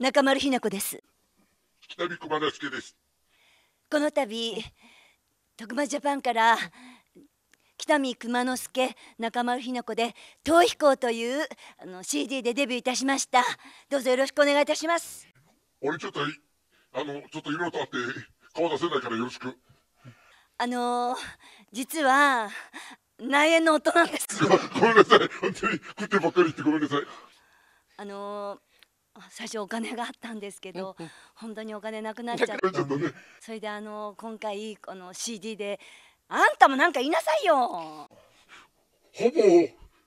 中丸ひな子です北見熊之助ですこの度徳間ジャパンから北見熊之助中丸ひな子で「逃避行」というあの CD でデビューいたしましたどうぞよろしくお願いいたします俺ちょっとあのちょっといろとあって顔出せないからよろしくあの実は内縁の夫なんです ごめんなさい本当に食ってばっかり言ってごめんなさいあの最初お金があったんですけど、本当にお金なくなっちゃって、それであの今回この CD で「あんたもなんか言いなさいよ!」ほぼ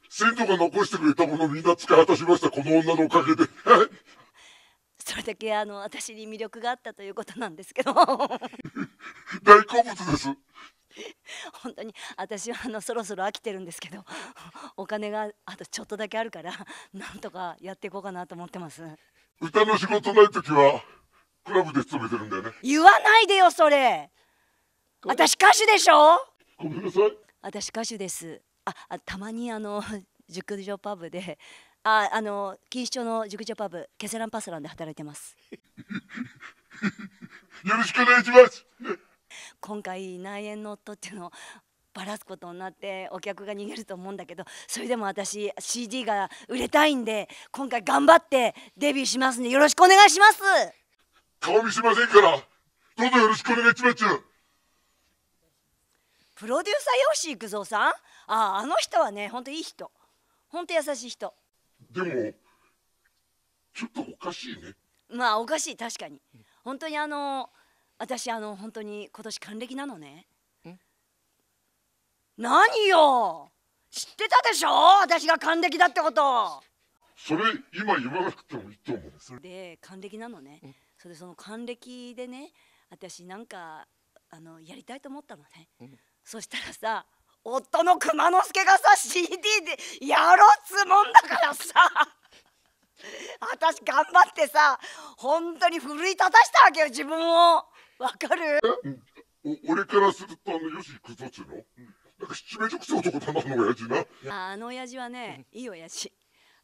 先祖が残してくれたものみんな使い果たしましたこの女のおかげで。それだけあの私に魅力があったということなんですけど 大好物ですに私はあのそろそろ飽きてるんですけど お金があとちょっとだけあるから なんとかやっていこうかなと思ってます歌の仕事ない時はクラブで勤めてるんだよね言わないでよそれ私歌手でしょごめんなさい私歌手ですああたまにあの 熟女パブでああの錦糸町の熟女パブケセランパスランで働いてますよろしくお願いします今回内縁の夫っていうのをばらすことになってお客が逃げると思うんだけどそれでも私 CD が売れたいんで今回頑張ってデビューしますんでよろしくお願いします顔見しませんからどうぞよろしくお願いしますプロデューサーよ吉幾三さんあああの人はねほんといい人ほんと優しい人でもちょっとおかしいねまあおかしい確かに本当にあの私あの本当に今年還暦なのね何よ知ってたでしょ私が還暦だってことそれ今言わなくてもいいと思うで還暦なのねそれでその還暦でね私なんかあのやりたいと思ったのね、そしたらさ夫の熊之助がさ CD でやろうっつもんだからさ私頑張ってさ本当に奮い立たしたわけよ自分をわかる俺からするとあの吉幾三っちの、うんくめじくす男だなあの親父なあの親父はねいい親父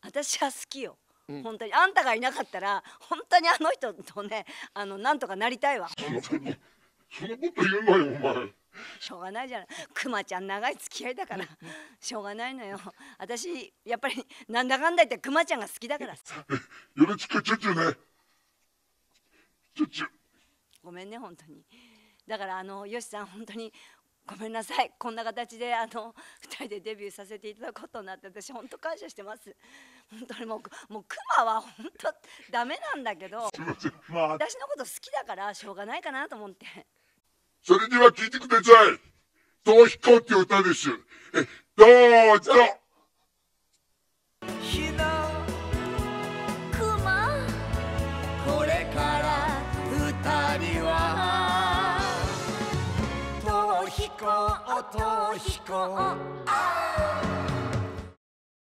私は好きよ、うん、本当にあんたがいなかったら本当にあの人とねあのなんとかなりたいわそんなこと言えなよお前しょうがないじゃないクマちゃん長い付き合いだからしょうがないのよ私やっぱりなんだかんだ言ってクマちゃんが好きだからよろしくチュチュねチュチュごめんね本当にだからあのよしさん本当にごめんなさいこんな形であの2人でデビューさせていただくことになって私本当感謝してます本当にもうもうクマは本当ダメなんだけど、まあ、私のこと好きだからしょうがないかなと思ってそれでは聴いてください「逃避行」って歌ですえどうぞこう音をこ